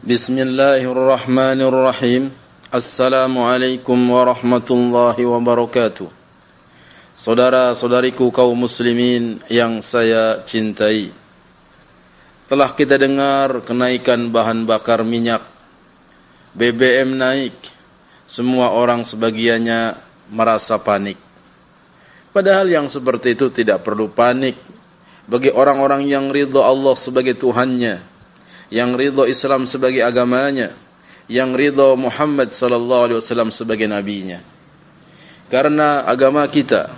بسم الله الرحمن الرحيم السلام عليكم ورحمة الله وبركاته saudara saudariku kaum muslimin yang saya cintai telah kita dengar kenaikan bahan bakar minyak BBM naik semua orang sebagiannya merasa panik padahal yang seperti itu tidak perlu panik bagi orang-orang yang ridha Allah sebagai Tuhannya yang ridho Islam sebagai agamanya, yang ridho Muhammad sallallahu alaihi wasallam sebagai nabinya. Karena agama kita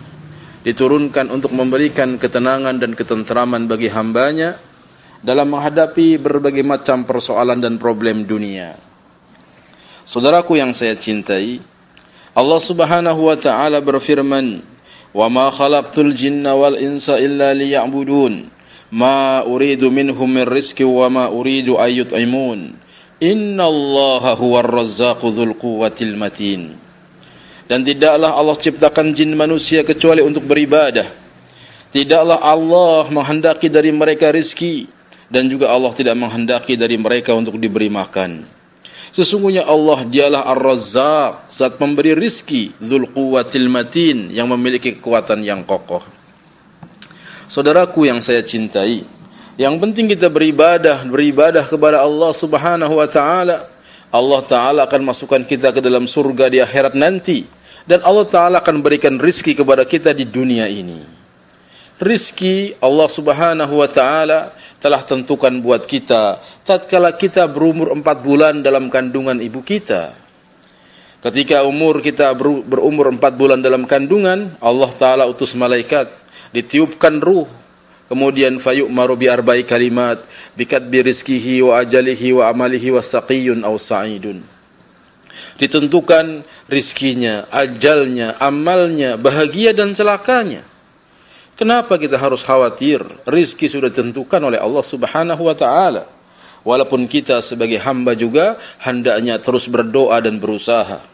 diturunkan untuk memberikan ketenangan dan ketenteraman bagi hambanya dalam menghadapi berbagai macam persoalan dan problem dunia. Saudaraku yang saya cintai, Allah Subhanahu wa taala berfirman, "Wa ma khalaqtul jinna wal insa illa liya'budun." ma uridu minhum min rizki, wa ma uridu an yut'imun inna allaha huwa razzaqu dzul quwwatil matin dan tidaklah Allah ciptakan jin manusia kecuali untuk beribadah tidaklah Allah menghendaki dari mereka rizki dan juga Allah tidak menghendaki dari mereka untuk diberi makan sesungguhnya Allah dialah ar-razzaq saat memberi rizki dzul quwwatil matin yang memiliki kekuatan yang kokoh saudaraku yang saya cintai. Yang penting kita beribadah, beribadah kepada Allah Subhanahu wa taala. Allah taala akan masukkan kita ke dalam surga di akhirat nanti dan Allah taala akan berikan rizki kepada kita di dunia ini. Rizki Allah Subhanahu wa taala telah tentukan buat kita tatkala kita berumur 4 bulan dalam kandungan ibu kita. Ketika umur kita berumur empat bulan dalam kandungan, Allah taala utus malaikat ditiupkan ruh kemudian fayuk marubi arba'i kalimat bikat birizkihi wa ajalihi wa amalihi wa saqiyun aw sa'idun ditentukan rizkinya, ajalnya, amalnya, bahagia dan celakanya. Kenapa kita harus khawatir? Rizki sudah ditentukan oleh Allah Subhanahu wa taala. Walaupun kita sebagai hamba juga hendaknya terus berdoa dan berusaha.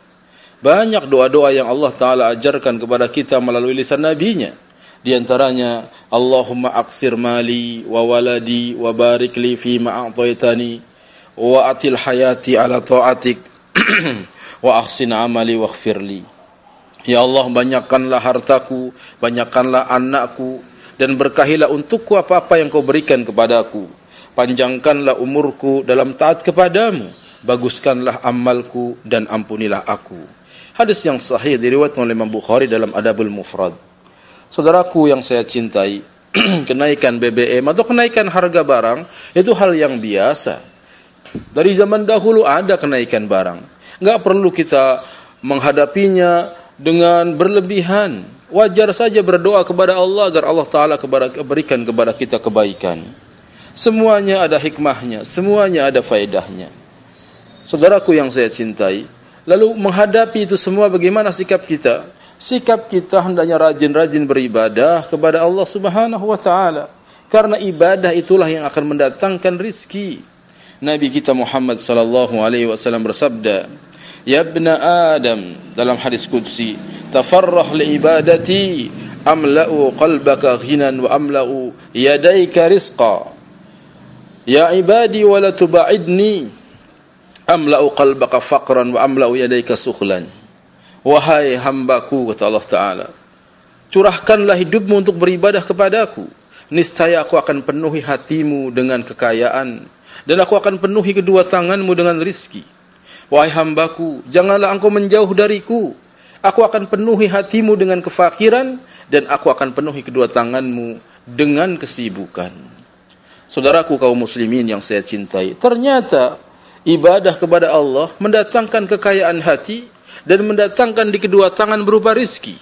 Banyak doa-doa yang Allah taala ajarkan kepada kita melalui lisan nabinya. Di antaranya Allahumma aqsir mali wa waladi wa barik li fi ma a'taytani wa atil hayati ala ta'atik wa ahsin amali wa li Ya Allah banyakkanlah hartaku banyakkanlah anakku dan berkahilah untukku apa-apa yang kau berikan kepadaku panjangkanlah umurku dalam taat kepadamu baguskanlah amalku dan ampunilah aku Hadis yang sahih diriwayatkan oleh Imam Bukhari dalam Adabul Mufrad saudaraku yang saya cintai, kenaikan BBM atau kenaikan harga barang itu hal yang biasa. Dari zaman dahulu ada kenaikan barang. Enggak perlu kita menghadapinya dengan berlebihan. Wajar saja berdoa kepada Allah agar Allah taala berikan kepada kita kebaikan. Semuanya ada hikmahnya, semuanya ada faedahnya. Saudaraku yang saya cintai, lalu menghadapi itu semua bagaimana sikap kita? sikap kita hendaknya rajin-rajin beribadah kepada Allah Subhanahu wa taala karena ibadah itulah yang akan mendatangkan rizki. Nabi kita Muhammad sallallahu alaihi wasallam bersabda, "Ya bna Adam," dalam hadis qudsi, "Tafarrah li ibadati amla'u qalbaka ghinan wa amla'u yadayka rizqa." Ya ibadi wala tubaidni amla'u qalbaka faqran wa amla'u yadayka sukhlan. Wahai hambaku, kata Allah Ta'ala. Curahkanlah hidupmu untuk beribadah kepada Aku Niscaya aku akan penuhi hatimu dengan kekayaan. Dan aku akan penuhi kedua tanganmu dengan rizki. Wahai hambaku, janganlah engkau menjauh dariku. Aku akan penuhi hatimu dengan kefakiran. Dan aku akan penuhi kedua tanganmu dengan kesibukan. Saudaraku kaum muslimin yang saya cintai. Ternyata ibadah kepada Allah mendatangkan kekayaan hati dan mendatangkan di kedua tangan berupa rizki.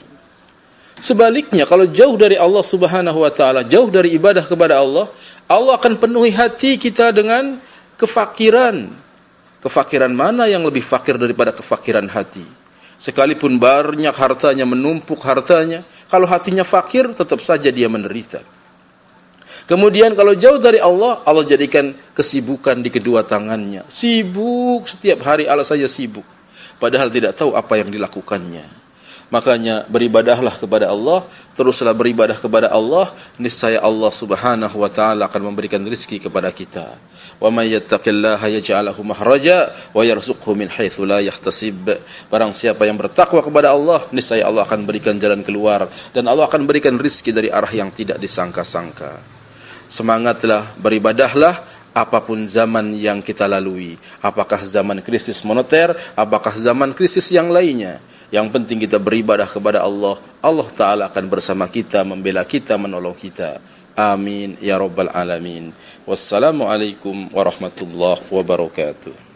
Sebaliknya, kalau jauh dari Allah subhanahu wa ta'ala, jauh dari ibadah kepada Allah, Allah akan penuhi hati kita dengan kefakiran. Kefakiran mana yang lebih fakir daripada kefakiran hati? Sekalipun banyak hartanya, menumpuk hartanya, kalau hatinya fakir, tetap saja dia menderita. Kemudian kalau jauh dari Allah, Allah jadikan kesibukan di kedua tangannya. Sibuk setiap hari, Allah saja sibuk padahal tidak tahu apa yang dilakukannya. Makanya beribadahlah kepada Allah, teruslah beribadah kepada Allah, niscaya Allah Subhanahu wa taala akan memberikan rezeki kepada kita. Wa may yattaqillaha yaj'al lahu makhraja wa yarzuqhu min haitsu la yahtasib. Barang siapa yang bertakwa kepada Allah, niscaya Allah akan berikan jalan keluar dan Allah akan berikan rezeki dari arah yang tidak disangka-sangka. Semangatlah beribadahlah apapun zaman yang kita lalui. Apakah zaman krisis moneter, apakah zaman krisis yang lainnya. Yang penting kita beribadah kepada Allah, Allah Ta'ala akan bersama kita, membela kita, menolong kita. Amin. Ya Rabbal Alamin. Wassalamualaikum warahmatullahi wabarakatuh.